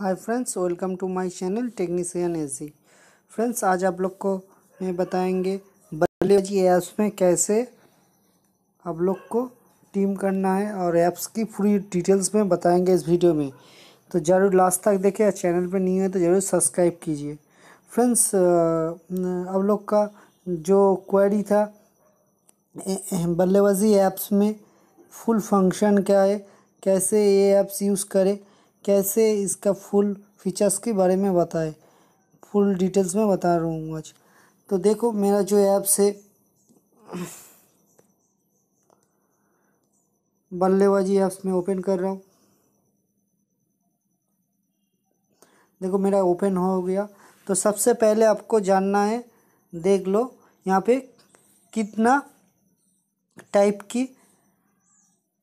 hi friends welcome to my channel technician AC friends आज आप लोग को मैं बताएंगे बल्लेबाजी ऐप्स में कैसे आप लोग को टीम करना है और ऐप्स की पूरी डिटेल्स में बताएंगे इस वीडियो में तो ज़रूर लास्ट तक देखें चैनल पर नहीं है तो ज़रूर सब्सक्राइब कीजिए फ्रेंड्स आप लोग का जो क्वेरी था बल्लेबाजी ऐप्स में फुल फंक्शन क्या है कैसे ये ऐप्स यूज़ करें कैसे इसका फुल फीचर्स के बारे में बताए फुल डिटेल्स में बता रहा हूँ आज तो देखो मेरा जो ऐप्स है बल्लेबाजी ऐप्स में ओपन कर रहा हूँ देखो मेरा ओपन हो गया तो सबसे पहले आपको जानना है देख लो यहाँ पे कितना टाइप की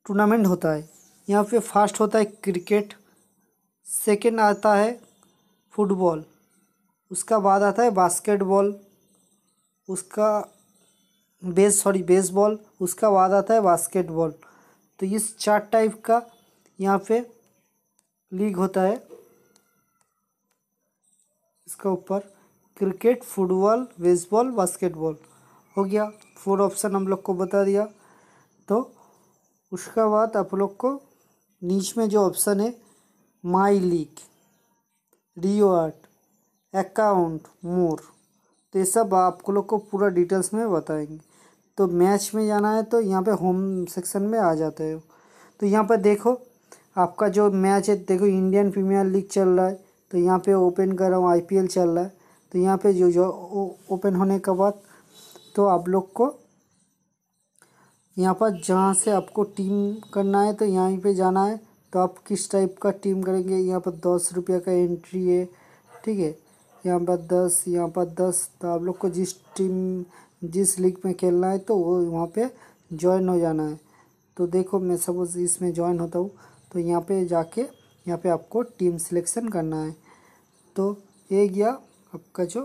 टूर्नामेंट होता है यहाँ पे फास्ट होता है क्रिकेट सेकेंड आता है फुटबॉल उसका बाद आता है बास्केटबॉल उसका बेस सॉरी बेसबॉल उसका बाद आता है बास्केटबॉल तो इस चार टाइप का यहाँ पे लीग होता है इसका ऊपर क्रिकेट फुटबॉल बेसबॉल बास्केटबॉल हो गया फोर ऑप्शन हम लोग को बता दिया तो उसका बाद आप लोग को नीच में जो ऑप्शन है माइलिक रिवार्ड अकाउंट मोर तो ये सब आप लोग को पूरा डिटेल्स में बताएंगे तो मैच में जाना है तो यहाँ पे होम सेक्शन में आ जाते हो तो यहाँ पर देखो आपका जो मैच है देखो इंडियन प्रीमियर लीग चल रहा है तो यहाँ पे ओपन कर रहा हूँ आईपीएल चल रहा है तो यहाँ पे जो जो ओपन होने के बाद तो आप लोग को यहाँ पर जहाँ से आपको टीम करना है तो यहीं पे जाना है तो आप किस टाइप का टीम करेंगे यहाँ पर दस रुपये का एंट्री है ठीक है यहाँ पर दस यहाँ पर दस तो आप लोग को जिस टीम जिस लीग में खेलना है तो वो वहाँ पे ज्वाइन हो जाना है तो देखो मैं सपोज इसमें ज्वाइन होता हूँ तो यहाँ पे जाके यहाँ पे आपको टीम सिलेक्शन करना है तो ये गया आपका जो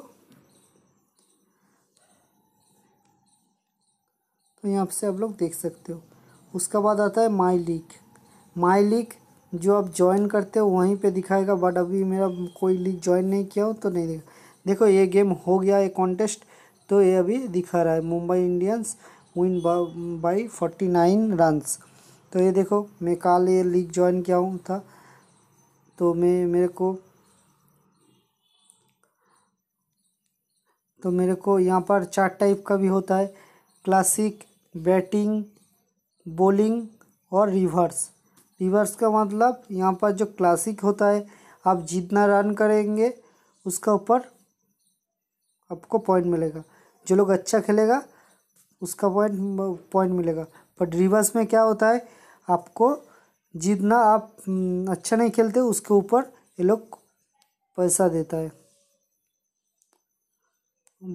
तो यहाँ से आप लोग देख सकते हो उसका बाद आता है माई लीग माई लीग जो आप ज्वाइन करते हो वहीं पे दिखाएगा बट अभी मेरा कोई लीग ज्वाइन नहीं किया हो तो नहीं दिखा देखो ये गेम हो गया ये कॉन्टेस्ट तो ये अभी दिखा रहा है Mumbai Indians win by forty nine runs तो ये देखो मैं कल ये लीग ज्वाइन किया हूँ था तो मैं मेरे को तो मेरे को यहाँ पर चार टाइप का भी होता है क्लासिक बैटिंग बॉलिंग और रिवर्स रिवर्स का मतलब यहाँ पर जो क्लासिक होता है आप जितना रन करेंगे उसका ऊपर आपको पॉइंट मिलेगा जो लोग अच्छा खेलेगा उसका पॉइंट पॉइंट मिलेगा बट रिवर्स में क्या होता है आपको जितना आप हम्म, अच्छा नहीं खेलते उसके ऊपर ये लोग पैसा देता है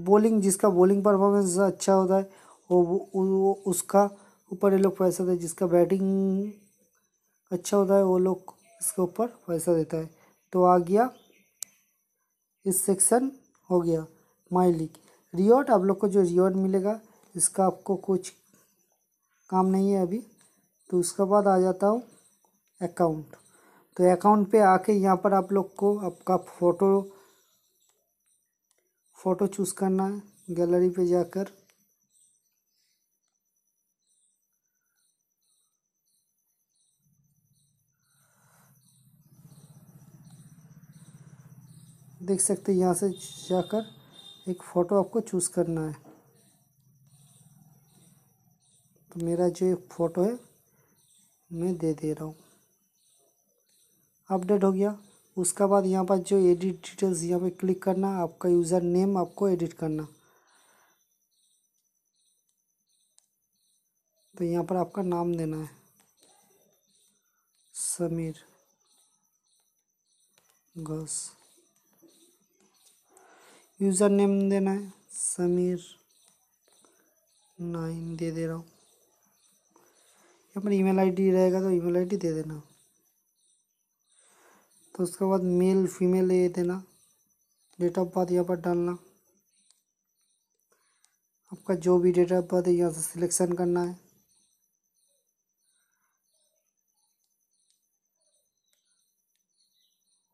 बॉलिंग जिसका बॉलिंग परफॉर्मेंस अच्छा होता है वो, वो, वो उसका ऊपर ये लोग पैसा देते जिसका बैटिंग अच्छा होता है वो लोग इसके ऊपर पैसा देता है तो आ गया इस सेक्शन हो गया माई लीग रिवॉर्ड आप लोग को जो रिवॉर्ड मिलेगा इसका आपको कुछ काम नहीं है अभी तो उसके बाद आ जाता हूँ अकाउंट तो अकाउंट पे आके यहाँ पर आप लोग को आपका फ़ोटो फ़ोटो चूज़ करना है गैलरी पे जाकर देख सकते हैं यहाँ से जाकर एक फ़ोटो आपको चूज़ करना है तो मेरा जो फ़ोटो है मैं दे दे रहा हूँ अपडेट हो गया उसका बाद यहाँ पर जो एडिट डिटेल्स यहाँ पे क्लिक करना आपका यूज़र नेम आपको एडिट करना तो यहाँ पर आपका नाम देना है समीर घोष यूज़र नेम देना है समीर नाइन दे दे रहा हूँ यहाँ पर ईमेल आईडी रहेगा तो ईमेल आईडी दे देना तो उसके बाद मेल फीमेल ये देना डेट ऑफ बर्थ यहाँ पर डालना आपका जो भी डेट ऑफ बर्थ है यहाँ से सिलेक्शन करना है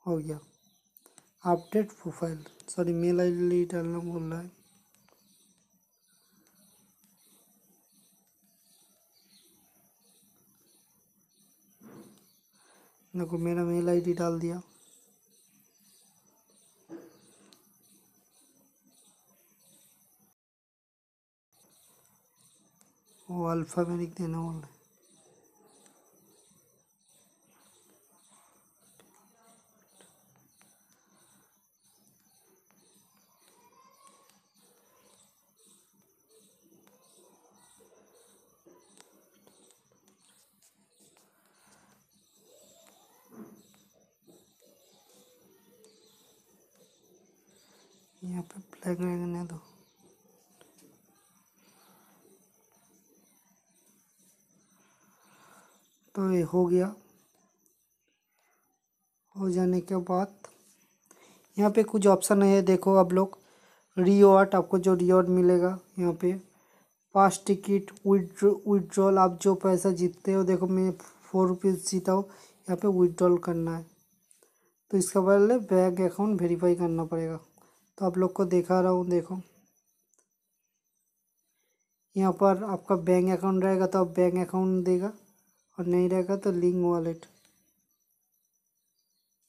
हो गया update profile sorry mail I D डालना बोल रहा है देखो मेरा मेल आईडी डाल दिया वो लिख देना बोल रहे यहाँ पे ब्लैक रहने दो तो ये हो गया हो जाने के बाद यहाँ पे कुछ ऑप्शन है देखो आप लोग रिवॉर्ड आपको जो रिवॉर्ड मिलेगा यहाँ पे पास टिकट विड्रो विड्रॉल आप जो पैसा जीतते हो देखो मैं फोर रुपीज़ जीता हूँ यहाँ पे विड्रॉल करना है तो इसका पहले बैंक अकाउंट वेरीफाई करना पड़ेगा तो आप लोग को दिखा रहा हूँ देखो यहाँ पर आपका बैंक अकाउंट रहेगा तो आप बैंक अकाउंट देगा और नहीं रहेगा तो लिंक वॉलेट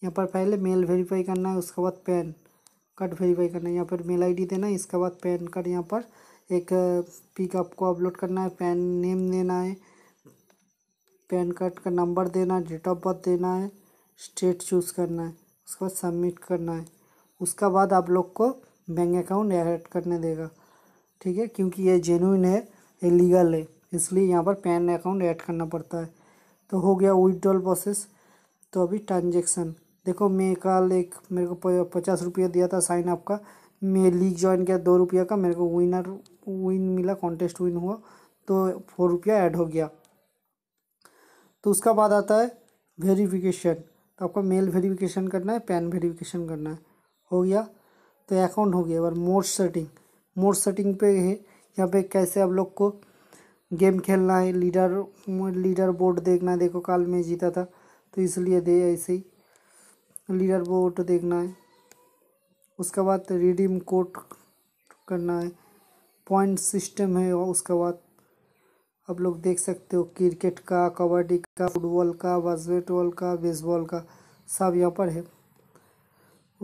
यहाँ पर पहले मेल वेरीफाई करना है उसके बाद पैन कार्ड वेरीफाई करना है यहाँ पर मेल आईडी देना है इसके बाद पैन कार्ड यहाँ पर एक पिक आपको अपलोड करना है पैन नेम देना है पैन कार्ड का नंबर देना है डेट ऑफ बर्थ देना है स्टेट चूज़ करना है उसके बाद सबमिट करना है उसका बाद आप लोग को बैंक अकाउंट ऐड करने देगा ठीक है क्योंकि ये जेन्यून है ये लीगल है इसलिए यहाँ पर पैन अकाउंट ऐड करना पड़ता है तो हो गया विदड्रॉल प्रोसेस तो अभी ट्रांजेक्शन देखो मैं कल एक मेरे को पचास रुपया दिया था साइन अप का मैं लीग ज्वाइन किया दो रुपया का मेरे को विनर विन मिला कॉन्टेस्ट विन हुआ तो फोर रुपया ऐड हो गया तो उसका बाद आता है वेरीफिकेशन तो आपको मेल वेरीफिकेशन करना है पैन वेरीफिकेशन करना है हो गया तो अकाउंट हो गया और मोड सेटिंग मोड सेटिंग पे है यहाँ पे कैसे आप लोग को गेम खेलना है लीडर लीडर बोर्ड देखना है देखो काल में जीता था तो इसलिए दे ऐसे ही लीडर बोर्ड देखना है उसके बाद रिडीम कोड करना है पॉइंट सिस्टम है और उसके बाद आप लोग देख सकते हो क्रिकेट का कबड्डी का फुटबॉल का बास्केटबॉल का बेसबॉल का सब यहाँ पर है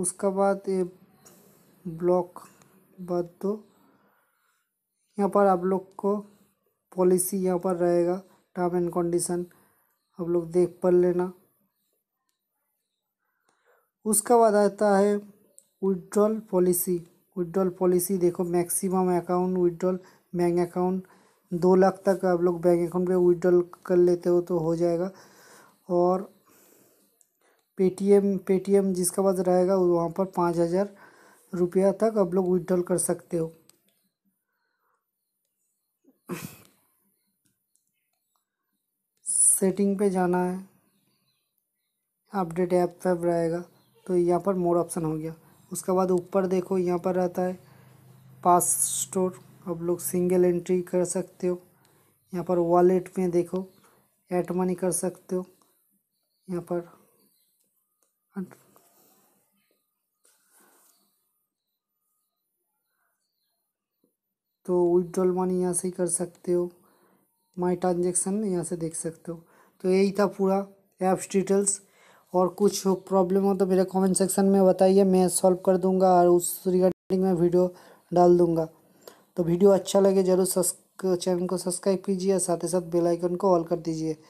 उसका बाद ये ब्लॉक बाद तो यहाँ पर आप लोग को पॉलिसी यहाँ पर रहेगा टर्म एंड कंडीशन आप लोग देख पढ़ लेना उसका बाद आता है विड्रॉल पॉलिसी विड्रॉल पॉलिसी देखो maximum account withdrawal bank account दो लाख तक आप लोग बैंक अकाउंट पे विड्रॉल कर लेते हो तो हो जाएगा और पेटीएम पेटीएम जिसका पास रहेगा वहाँ पर पाँच हज़ार रुपया तक आप लोग विड्रॉल कर सकते हो सेटिंग पे जाना है अपडेट ऐप वैप रहेगा तो यहाँ पर मोर ऑप्शन हो गया उसके बाद ऊपर देखो यहाँ पर रहता है पास स्टोर आप लोग सिंगल एंट्री कर सकते हो यहाँ पर वॉलेट में देखो ऐड मनी कर सकते हो यहाँ पर तो विड्रॉल मनी यहाँ से ही कर सकते हो माई ट्रांजेक्शन यहाँ से देख सकते हो तो यही था पूरा ऐप्स डिटेल्स और कुछ प्रॉब्लम हो तो मेरे कमेंट सेक्शन में बताइए मैं सॉल्व कर दूंगा और उस रिगार्डिंग में वीडियो डाल दूंगा तो वीडियो अच्छा लगे ज़रूर सब्सक्राइब चैनल को सब्सक्राइब कीजिए साथ ही साथ बेलाइकन को ऑल कर दीजिए